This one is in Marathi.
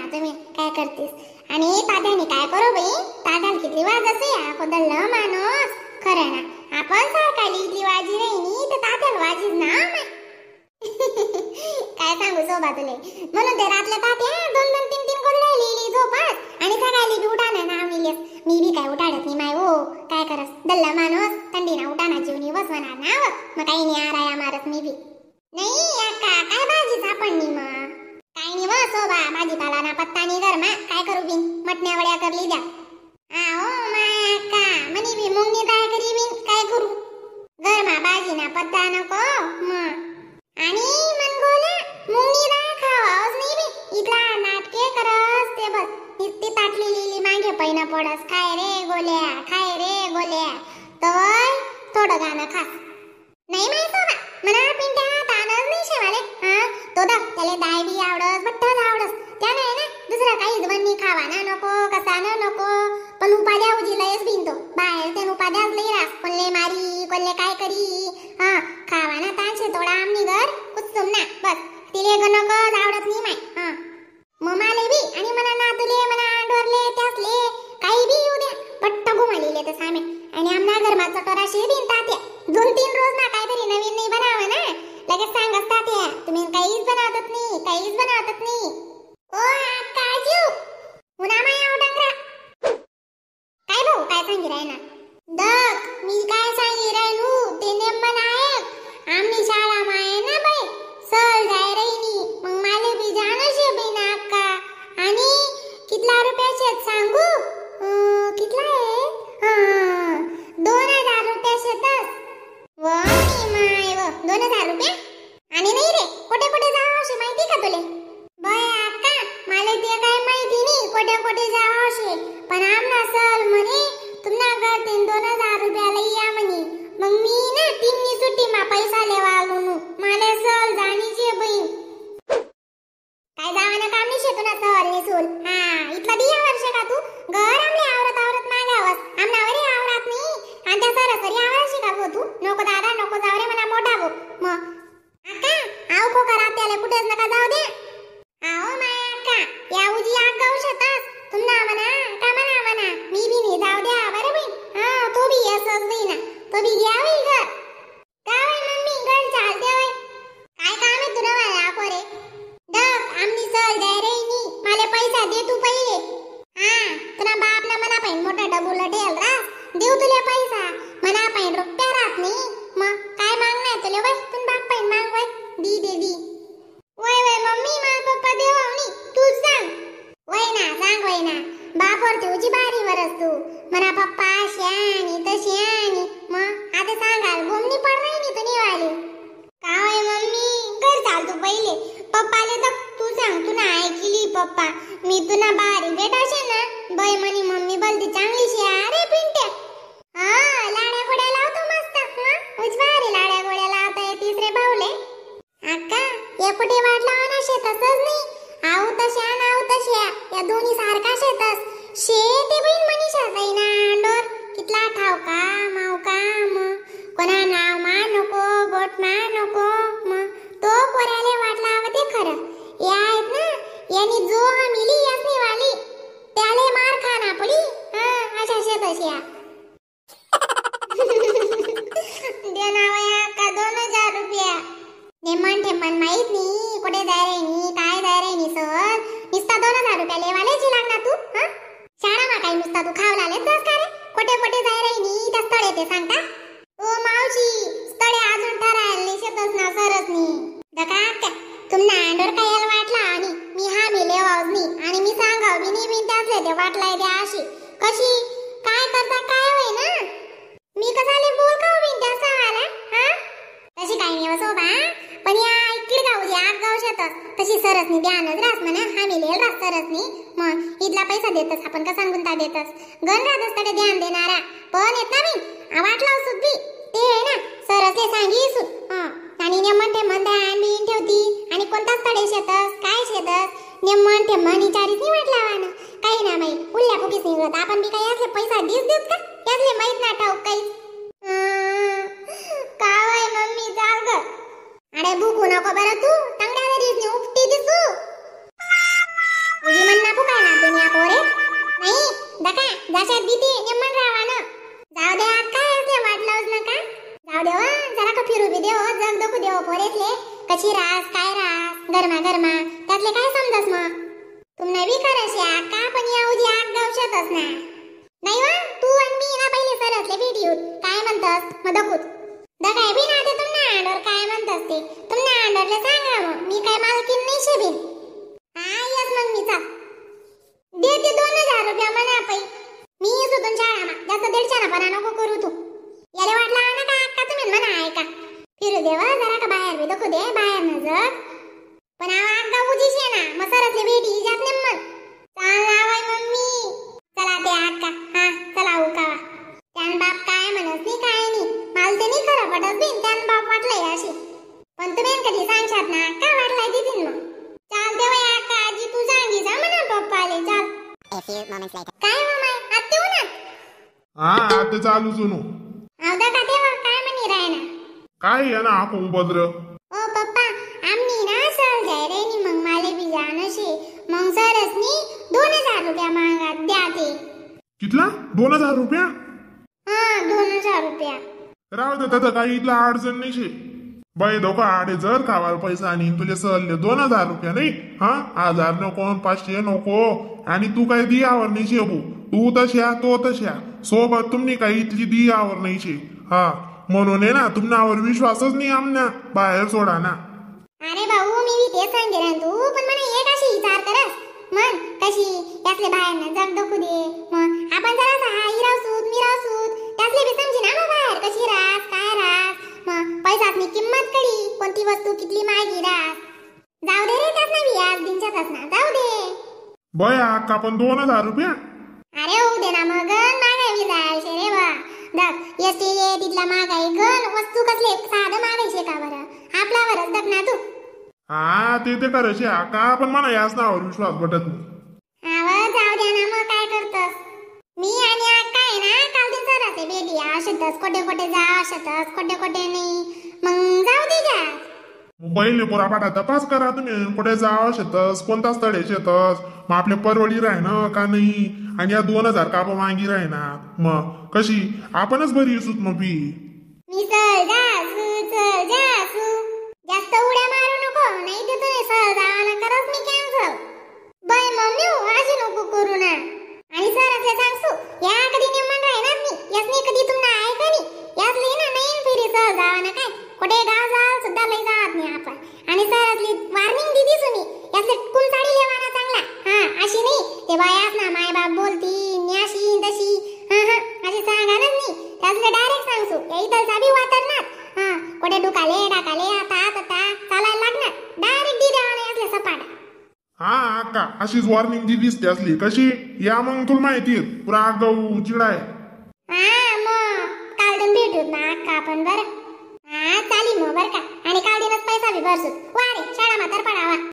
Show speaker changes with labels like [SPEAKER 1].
[SPEAKER 1] ना तुम्ही काय करतेस आणि ताध्याने काय करो बाई ताध्याला किती वाज असे अगोदर ल माणूस खरं ना आपण सारखाली इथली वाजी नाही नी तर तात्याला वाजीच ना काय सांगू सोबा तुले म्हणून ते रातल्या तात्या दोन दोन तीन तीन करून राहिलेली झोपात आणि सगळ्याली बी उठाणं ना आवडीले मी बी काय उठाडत नाही माय ओ काय करस दल्ला माणूस थंडी ना उठाणा जीवनी बसवणार ना मग काही नाही आराया मारत मी बी बद्दा नको मग आणि मन ना मुंगी डाळ खावाच नाही बे इथला नाटके करस ते बस निस्ती ताटली लीली मागे पैना पडस खाय रे गोल्या खाय रे गोल्या तर थोडं गाणं खास नाही माहित ना मना पिंट्या तानच नाही शेवाले हा तो दा त्याले दाय बी आवडस बट्टच आवडस त्या नाही ना दुसरा काही जबनी खावा ना नको कसा ना नको पण उपाद्या उजीला येस भिंतो बाहेर ते उपाद्याच लई रास पण ले मारी कोल्ले काय करी हा खावा बापवरती उजी बरस तू मना पप्पा अशी आणि तशी आणि मग आता सांगाल बोमणी पड नाही तू निवाली काय मम्मी घर चाल तू पहिले पप्पाले तर तू सांग तू ना ऐकली पप्पा मी तुला बारी भेट असे ना बाई मम्मी बलती चांगली आहे कुठे दारे रे नी काय दारे रे नी सर निस्ता दोन हजार रुपया जी लागना तू शाळा मा काय नुसता तू खाव लाले तस का रे कोठे कोठे जाय रे नी त्या ते येते सांगता ओ मावशी स्थळे अजून ठरायले शेतच ना सरच नी दका आत्या तुमना अंडर काय याला वाटला आणि मी हा मी लेवावज नी आणि मी सांगाव मी नी मी त्यासले ते वाटलाय द्या अशी कशी काय करता काय होय ना मी कसाले बोल का उभी त्या सांगायला हा तशी काय नाही बसो बा पण या देतस तशी सरसनी द्यानच रास म्हणा हा मिळेल रास सरसनी मग इथला पैसा देतस आपण का सांगून ता देतस गण राहतस तडे ध्यान देणारा पण येत ना मी वाट लाव सुद्ध ते आहे ना सरसले सांगी सुद आणि नेमन ठेमन ध्यान बीन ठेवती आणि कोणताच तडे शेतस काय शेतस नेमन ठेमन विचारीत नाही वाट लावाना काही ना माई उल्ल्या फुगीच निघत आपण बी काही असले पैसा दिस देत का यातले माहीत ना ठाऊक काही काय मम्मी चाल ग अरे भूकू नको बरं तू ना पोरे नाही दका जाऊ काय असले नका जाऊ जरा का देव पोरेसले रास काय रास काय समजस या का पण ना नाही तू आणि मी पहिले काय म्हणतस मग ना तुमना काय म्हणतस ते तुमना सांग मी काय नाही शिबीन बावळटपणा नको करू तू याले वाटला ना का अक्का तुम्ही म्हणा ऐका फिरू देवा जरा का बाहेर मी दखू दे बाहेर न जग पण आवा अक्का उजीशी ना मग बेटी जात नेम मग चाल लावाय मम्मी चला ते अक्का हा चला का त्यान बाप काय म्हणत नाही काय नाही माल ते नाही खरं पडत बिन त्यान बाप वाटलंय अशी पण तुम्ही कधी सांगशात ना अक्का वाटलाय तिथे मग चाल देवा अक्का आजी तू सांगी जा म्हणा पप्पाले चाल काय
[SPEAKER 2] हा आता चालू सुनू
[SPEAKER 1] అవుదా కదేవా हो,
[SPEAKER 2] काय या ना काय उपद्र
[SPEAKER 1] ઓ पप्पा આમની ના સર ना રે ની મંગ માલે બી मग છે મંગ दोन हजार रुपया मागात द्या ते कितला दोन
[SPEAKER 2] हजार रुपया हा दोन हजार रुपया राव दे त्याचा काही इथला अडचण नाही शे बाई धोका आडे जर खावा पैसा आणि तुझे सहलले दोन हजार रुपया नाही हा हजार नको आणि पाचशे नको आणि तू काय दियावर नाही शेबू तू तशा तो या सोबत तुम्ही काही दी दियावर नाही शे हा म्हणून आहे ना तुमनावर विश्वासच नाही आमना बाहेर सोडा ना
[SPEAKER 1] अरे भाऊ मी ते तेच सांगेल तू पण मला एक अशी विचार कर मन कशी त्यातले बाहेर ना जग दखू दे मग आपण जरा हा ही रासूत मी रासूत त्यातले बी समजी ना बाहेर कशी रास काय रास मग पैसा मी किंमत कडी कोणती वस्तू कितली मागी रास जाऊ दे रे त्यासना बी आज दिनच्याच ना जाऊ दे बया
[SPEAKER 2] का पण दोन हजार रुपया
[SPEAKER 1] अरे उद्या ना मग मागावी जायचे रे वा दग एस ये तिथला मागाय गण वस्तू कसले साधं मागायचे का बरं आपला वरच दग ना तू
[SPEAKER 2] हा ते ते करशे आका पण मला याच नावावर विश्वास पटत
[SPEAKER 1] नाही आव जाऊ द्या ना मग काय करतस मी आणि आका आहे ना काल ते सराचे बेली अशतच कोठे कोठे जा अशतच कोठे कोठे नाही
[SPEAKER 2] मग जाऊ पहिले पुरापाटा तपास करा तुम्ही कुठे जावं शेतस कोणता स्थळ आहे शेतस मग आपले परवडी ना का नाही आणि या दोन हजार काप मागी राहणार मग कशी आपणच बरी असूत मग बी हा अक्का अशीच वॉर्निंग जी दिसते असली कशी या मग तुला माहिती पुरा गहू चिडाय
[SPEAKER 1] हा मग कालडून भेटूत ना अक्का आपण बरं हां चाली मग बर का आणि कालडीनच पैसा बी भरसूत वारे शाळा म्हातार पडावा